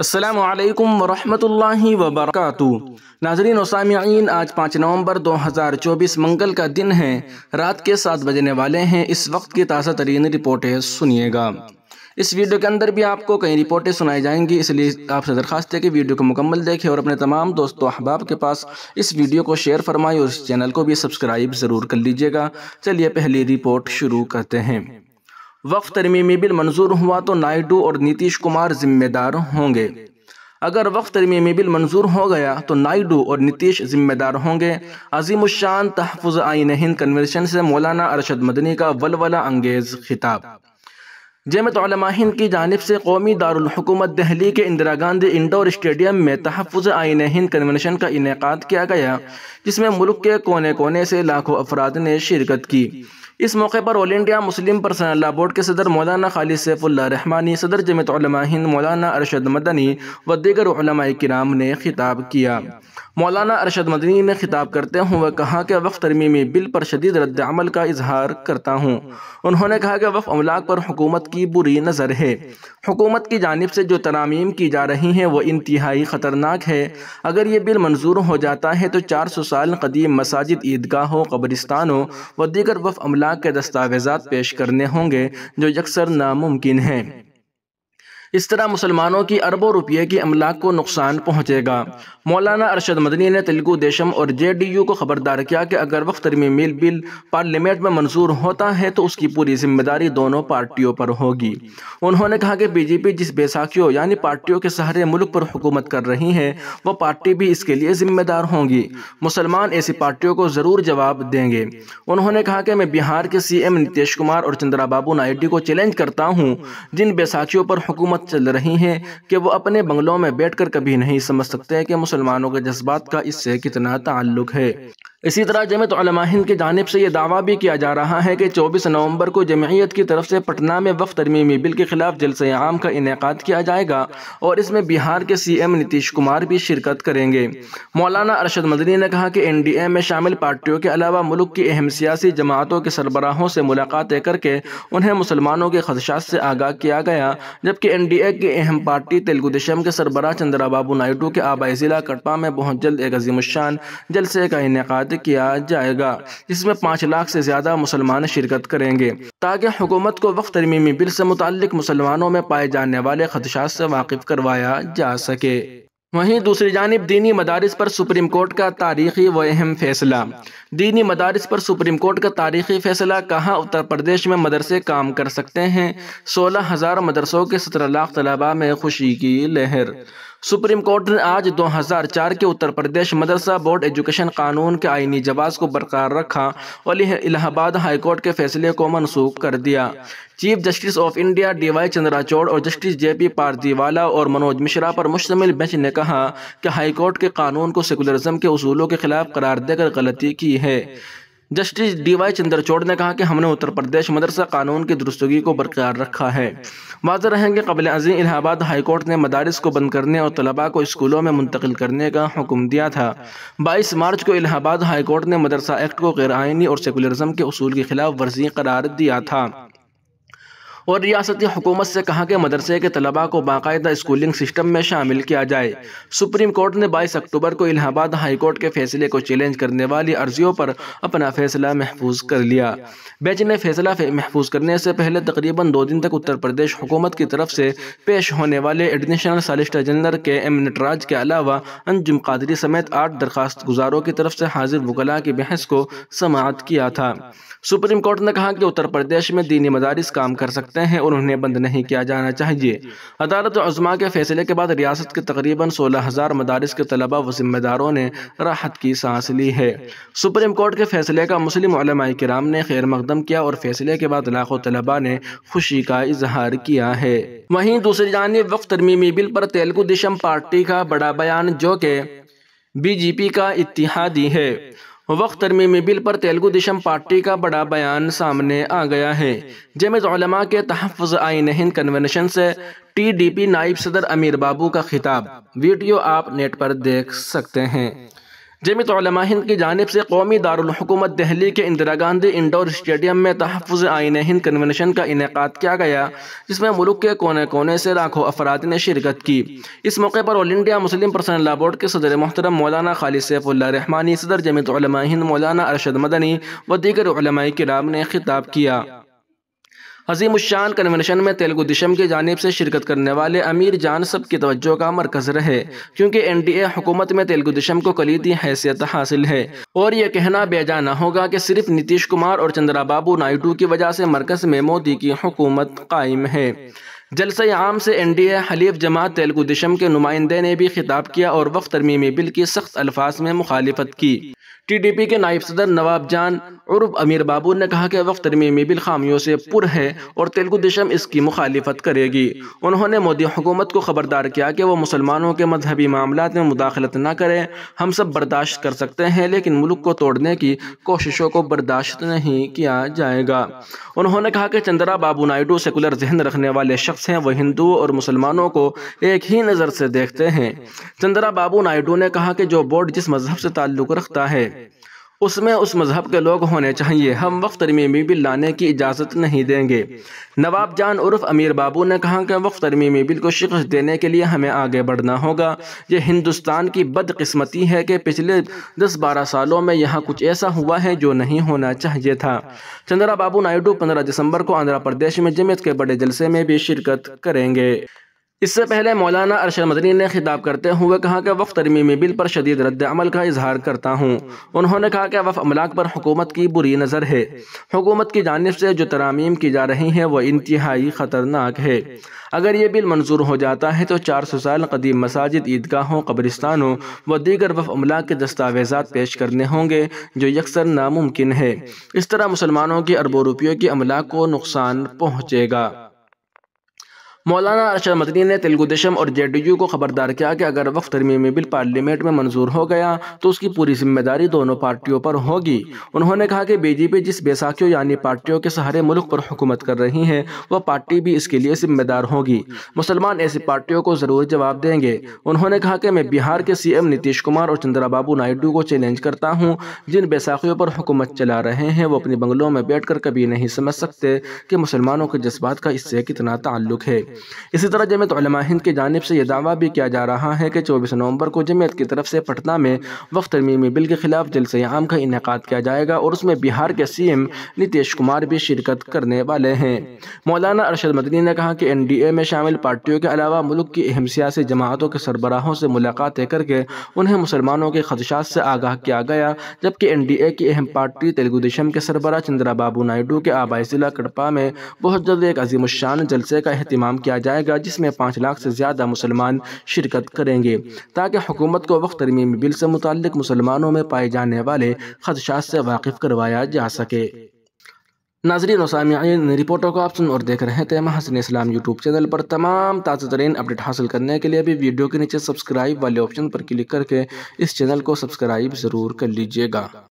असलकम वरहमल वबरक नाजरीन वसामीन आज पाँच नवंबर दो हज़ार चौबीस मंगल का दिन है रात के सात बजने वाले हैं इस वक्त की ताज़ा तरीन रिपोर्टें सुनिएगा इस वीडियो के अंदर भी आपको कई रिपोर्टें सुनाई जाएंगी इसलिए आपसे दरखास्त है कि वीडियो को मुकम्मल देखें और अपने तमाम दोस्तों अहबाब के पास इस वीडियो को शेयर फरमाएं और इस चैनल को भी सब्सक्राइब ज़रूर कर लीजिएगा चलिए पहली रिपोर्ट शुरू करते हैं वक्फ तरमीमी बिल मंजूर हुआ तो नायडू और नीतीश कुमार जिम्मेदार होंगे अगर वक्त तरमीमी बिल मंजूर हो गया तो नायडू और नीतीश जिम्मेदार होंगे अजीमशान तहफ़ आइन हिंद कन्वेंशन से मौलाना अरशद मदनी का वलवला अंगेज़ खिताब जमत हिंद की जानब से कौमी दारकूमत दहली के इंदिरा गांधी इंडोर स्टेडियम में तहफ़ आइन हिंद कन्वेंशन का इनका किया गया जिसमें मुल्क के कोने कोने से लाखों अफराद ने शिरकत की इस मौके पर all India Muslim personal law board के सदर मौलाना खालिद सैफुल्ला रहमानी सदर जमत हिंद मौलाना अरशद मदनी व दीगर कराम ने खिताब किया मौलाना अरशद मदनी ने खिताब करते हुए कहा कि वक्त तरमीमी बिल पर शदीद रद्दमल का इजहार करता हूँ उन्होंने कहा कि वक्फ अमलाक पर हुकूमत की बुरी नज़र है हुकूमत की जानब से जो तरामीम की जा रही हैं वो इंतहाई ख़तरनाक है अगर ये बिल मंजूर हो जाता है तो चार सौ साल कदीम मसाजिद ईदगाहों कब्रिस्तानों व दीगर वफ अमला अखलाक के दस्तावेजा पेश करने होंगे जो यकसर नामुमकिन हैं इस तरह मुसलमानों की अरबों रुपये की अमलाक को नुकसान पहुँचेगा मौलाना अरशद मदनी ने तेलुगु देशम और जे डी यू को खबरदार किया कि अगर वक्त तरमीमी बिल पार्लियामेंट में मंजूर होता है तो उसकी पूरी जिम्मेदारी दोनों पार्टियों पर होगी उन्होंने कहा कि बीजेपी जिस बैसाखियों यानी पार्टियों के सहारे मुल्क पर हुकूमत कर रही है वह पार्टी भी इसके लिए जिम्मेदार होंगी मुसलमान ऐसी पार्टियों को ज़रूर जवाब देंगे उन्होंने कहा कि मैं बिहार के एम नीतीश कुमार और चंद्रा बाबू नायडू को चैलेंज करता हूँ जिन बैसाखियों पर हुकूमत हुकूमत चल रही हैं कि वो अपने बंगलों में बैठकर कभी नहीं समझ सकते कि मुसलमानों के जज्बात का इससे कितना ताल्लुक है इसी तरह जमत तो हिंद की जानब से यह दावा भी किया जा रहा है कि चौबीस नवंबर को जमयत की तरफ से पटना में वफ तरमीमी बिल के खिलाफ जलसे आम का इनका किया जाएगा और इसमें बिहार के सी एम नीतीश कुमार भी शिरकत करेंगे मौलाना अरशद मदनी ने कहा कि एन डी ए में शामिल पार्टियों के अलावा मुल्क की अहम सियासी जमातों के सरबराहों से मुलाकातें करके उन्हें मुसलमानों के खदशात से आगाह किया गया जबकि एन डी ए की अहम पार्टी तेलुगुदेशम के सरबराह बाबू नायडू के आबाई ज़िला कटपा में बहुत जल्द एक अजीम शान जलसे का इनका किया जाएगा जिसमें पाँच लाख से ज़्यादा मुसलमान शिरकत करेंगे ताकि हुकूमत को वक्त तरमीमी बिल से मुतल मुसलमानों में पाए जाने वाले खदशात से वाकिफ करवाया जा सके वहीं दूसरी जानब दीनी मदारस पर सुप्रीम कोर्ट का तारीखी व अहम फैसला दीनी मदारस पर सुप्रीम कोर्ट का तारीखी फैसला कहाँ उत्तर प्रदेश में मदरसे काम कर सकते हैं सोलह हज़ार मदरसों के सत्रह लाख तलबा में खुशी की लहर सुप्रीम कोर्ट ने आज 2004 के उत्तर प्रदेश मदरसा बोर्ड एजुकेशन कानून के आइनी जवाब को बरकरार रखा और इलाहाबाद हाईकोर्ट के फैसले को मनसूख कर दिया chief justice of India D Y Chandrachud और जस्टिस जे पी पारदीवाला और मनोज मिश्रा पर मुश्तमिल बेंच ने कहा कि हाईकोर्ट के कानून को सेकुलरिज्म के असूलों के खिलाफ करार देकर गलती की है है जस्टिस डीवाई चंद्रचौड़ ने कहा कि हमने उत्तर प्रदेश मदरसा कानून की दुरुस्तगी को बरकरार रखा है वाजह कि कबल अजीम इलाहाबाद हाईकोर्ट ने मदारस को बंद करने और तलबा को स्कूलों में मुंतकिल करने का हुक्म दिया था बाईस मार्च को इलाहाबाद हाईकोर्ट ने मदरसा एक्ट को गैर आइनी और सेकुलरिज्म के असूल के खिलाफ वर्जी करार दिया था और रियासती हुकूमत से कहा कि मदरसे के तलबा को बाकायदा स्कूलिंग सिस्टम में शामिल किया जाए सुप्रीम कोर्ट ने बाईस अक्टूबर को इलाहाबाद हाईकोर्ट के फैसले को चैलेंज करने वाली अर्जियों पर अपना फैसला महफूज कर लिया बेंच ने फैसला महफूज करने से पहले तकरीबन दो दिन तक उत्तर प्रदेश हुकूमत की तरफ से पेश होने वाले additional solicitor general K M Natraj के अलावा अंजुम कादरी समेत आठ दरखास्त गुजारों की तरफ से हाजिर वकला की बहस को समाप्त किया था सुप्रीम कोर्ट ने कहा कि उत्तर प्रदेश में दीनी मदारस काम कर सकते सकते हैं और उन्हें बंद नहीं किया जाना चाहिए अदालत उज़मा के फैसले के बाद रियासत के तकरीबन सोलह हज़ार मदारस के तलबा व ज़िम्मेदारों ने राहत की सांस ली है सुप्रीम कोर्ट के फैसले का मुस्लिम कराम ने खैर मकदम किया और फैसले के बाद लाखों तलबा ने खुशी का इजहार किया है वहीं दूसरी जानब वक्त तरमीमी बिल पर तेलुगु देशम पार्टी का बड़ा बयान जो के बीजेपी का इतिहादी है वक्त तरमीमी बिल पर तेलुगु देशम पार्टी का बड़ा बयान सामने आ गया है जमज़लमा के तहफ़ आइन हिंद कन्वेंशन से टी डी पी नायब सदर अमीर बाबू का खिताब वीडियो आप नेट पर देख सकते हैं जमित हिंद की जानब से कौमी दारकूमत दहली के इंदिरा गांधी इंडोर स्टेडियम में तहफ़ आइन हिंद कन्वेंशन का इनका किया गया जिसमें मुल्क के कोने कोने से लाखों अफराद ने शिरकत की इस मौके पर all India Muslim personal law board के सदर मोहतरम मौलाना खालिद सैफुल्ला रहमानी सदर जमित हिंद मौलाना अरशद मदनी व दीगर किराम ने खिताब किया हजीम उशान कन्वेंशन में तेलुगु दिशम की जानब से शिरकत करने वाले अमीर जान सब की तवज्जो का मरकज रहे क्योंकि एन डी एकूमत में तेलुगु दिशम को कलीदी हैसियत हासिल है और यह कहना बेजाना होगा कि सिर्फ नीतीश कुमार और चंद्रा बाबू नायडू की वजह से मरकज में मोदी की हुकूमत कायम है जलसे आम से एन डी ए हलीफ जमात तेलुगु दिशम के नुमाइंदे ने भी खिताब किया और वक्त तरमीमी बिल की सख्त अल्फाज में मुखालफत की टीडीपी के नायब सदर नवाब जान उर्फ अमीर बाबू ने कहा कि वक्त तरमीमी बिल खामियों से पुर है और तेलुगु देशम इसकी मुखालिफत करेगी उन्होंने मोदी हुकूमत को खबरदार किया कि वह मुसलमानों के मजहबी मामला में मुदाखलत न करें हम सब बर्दाश्त कर सकते हैं लेकिन मुल्क को तोड़ने की कोशिशों को बर्दाश्त नहीं किया जाएगा उन्होंने कहा कि चंद्रा बाबू नायडू सेकुलर जहन रखने वाले शख्स हैं वह हिंदुओं और मुसलमानों को एक ही नज़र से देखते हैं चंद्रा बाबू नायडू ने कहा कि जो बोर्ड जिस मजहब से ताल्लुक़ रखता है उसमें उस मज़हब के लोग होने चाहिए हम वक्त तरमीमी बिल लाने की इजाज़त नहीं देंगे नवाब जान उर्फ अमीर बाबू ने कहा कि वक्त तरमीमी बिल को शिकस्त देने के लिए हमें आगे बढ़ना होगा ये हिंदुस्तान की बदकस्मती है कि पिछले दस बारह सालों में यहाँ कुछ ऐसा हुआ है जो नहीं होना चाहिए था चंद्रा बाबू नायडू पंद्रह दिसंबर को आंध्र प्रदेश में जमीयत के बड़े जलसे में भी शिरकत करेंगे इससे पहले मौलाना अरशद मदनी ने खिताब करते हुए कहा कि वफ़ तरमीमी बिल पर शदीद अमल का इजहार करता हूँ उन्होंने कहा कि वफ़ अमलाक पर हुकूमत की बुरी नज़र है हुकूमत की जानब से जो तरामीम की जा रही हैं वह इंतहाई ख़तरनाक है अगर ये बिल मंजूर हो जाता है तो चार सौ साल कदीम मसाजिद ईदगाहों कब्रिस्तानों व दीगर वफ़ अमलाक के दस्तावेज़ा पेश करने होंगे जो यकसर नामुमकिन है इस तरह मुसलमानों के अरबों रुपयों की अमलाक को नुकसान पहुँचेगा मौलाना अरशद मदनी ने तेलगुदेशम और जेडीयू को खबरदार किया कि अगर वक्त तरमीमी बिल पार्लियामेंट में मंजूर हो गया तो उसकी पूरी जिम्मेदारी दोनों पार्टियों पर होगी उन्होंने कहा कि बीजेपी जिस बैसाखियों यानी पार्टियों के सहारे मुल्क पर हुकूमत कर रही है वह पार्टी भी इसके लिए जिम्मेदार होगी मुसलमान ऐसी पार्टियों को ज़रूर जवाब देंगे उन्होंने कहा कि मैं बिहार के एम नीतीश कुमार और चंद्राबाबू नायडू को चैलेंज करता हूँ जिन बैसाखियों पर हुकूमत चला रहे हैं वो अपने बंगलों में कर कभी नहीं समझ सकते कि मुसलमानों के जज्बात का इससे कितना ताल्लुक है इसी तरह जमयत हिंद की जानब से यह दावा भी किया जा रहा है कि चौबीस नवंबर को जमयत की तरफ से पटना में वक्त तरमीमी बिल के खिलाफ जलसे आम का इनका किया जाएगा और उसमें बिहार के सी एम नीतीश कुमार भी शिरकत करने वाले हैं मौलाना अरशद मदनी ने कहा कि एन डी ए में शामिल पार्टियों के अलावा मुल्क की अहम सियासी जमातों के सरबराहों से मुलाकातें करके उन्हें मुसलमानों के खदशात से आगाह किया गया जबकि एन डी ए की अहम पार्टी तेलुगु देशम के सरबरा चंद्रा बाबू नायडू के आबाई जिला कड़पा में बहुत जल्द एक अजीम शान जलसे का अहतमाम किया जाएगा जिसमें पाँच लाख से ज़्यादा मुसलमान शिरकत करेंगे ताकि हुकूमत को वक्त तरमीम बिल से मुतल मुसलमानों में पाए जाने वाले खदशात से वाकिफ़ करवाया जा सके नाजरीन और रिपोर्टों को आप सुन और देख रहे थे महसन इस्लाम यूट्यूब चैनल पर तमाम ताज़ा तरीन अपडेट हासिल करने के लिए भी वीडियो के नीचे सब्सक्राइब वाले ऑप्शन पर क्लिक करके इस चैनल को सब्सक्राइब ज़रूर कर लीजिएगा